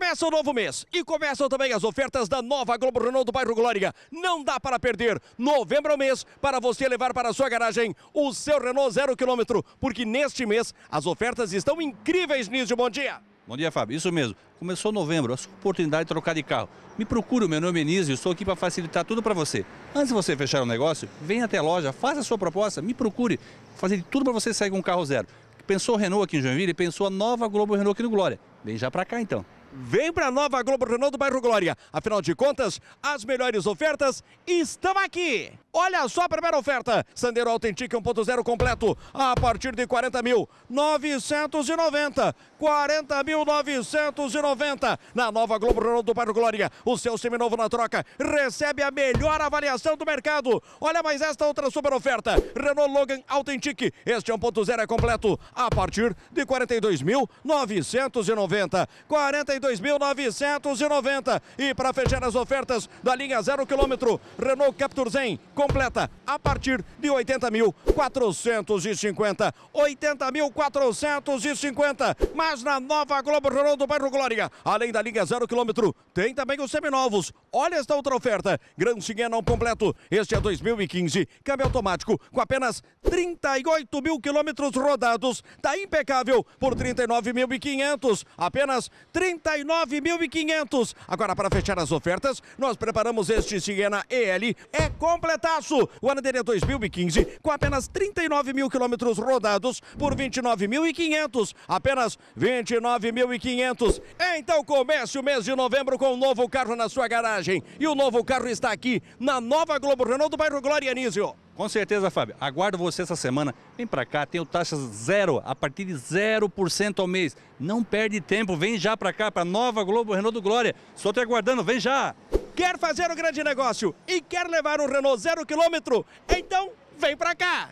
Começa o novo mês e começam também as ofertas da nova Globo Renault do bairro Glória. Não dá para perder. Novembro é o mês para você levar para a sua garagem o seu Renault zero quilômetro, porque neste mês as ofertas estão incríveis, Nísio. Bom dia. Bom dia, Fábio. Isso mesmo. Começou novembro, a sua oportunidade de trocar de carro. Me procure, meu nome é Nísio, estou aqui para facilitar tudo para você. Antes de você fechar o um negócio, venha até a loja, faça a sua proposta, me procure. Fazer tudo para você sair com um carro zero. Pensou Renault aqui em Joinville? Pensou a nova Globo Renault aqui no Glória. Vem já para cá então. Vem para a nova Globo Renault do bairro Glória. Afinal de contas, as melhores ofertas estão aqui. Olha só a primeira oferta. Sandero Authentic 1.0 completo a partir de 40.990. mil mil Na nova Globo Renault do bairro Glória, o seu seminovo na troca recebe a melhor avaliação do mercado. Olha mais esta outra super oferta. Renault Logan Authentic. Este 1.0 é completo a partir de 42.990. 42 42.990. E para fechar as ofertas da linha 0 km, Renault Captur Zen completa a partir de 80.450. 80.450. Mas na nova Globo Renault do Bairro Glória, além da linha 0 km, tem também os seminovos. Olha esta outra oferta. grande Siena não completo. Este é 2015. Câmbio automático com apenas 38 mil quilômetros rodados. Tá impecável por 39.500. Apenas 30 49.500. Agora, para fechar as ofertas, nós preparamos este Siena EL. É completaço. O ano dele é 2015, com apenas 39 mil quilômetros rodados por 29.500. Apenas 29.500. Então comece o mês de novembro com um novo carro na sua garagem. E o novo carro está aqui na nova Globo Renault do bairro Glória Nísio. Com certeza, Fábio. Aguardo você essa semana. Vem para cá, tenho taxas zero, a partir de 0% ao mês. Não perde tempo, vem já para cá, para Nova Globo Renault do Glória. Estou te aguardando, vem já! Quer fazer um grande negócio e quer levar um Renault zero quilômetro? Então, vem para cá!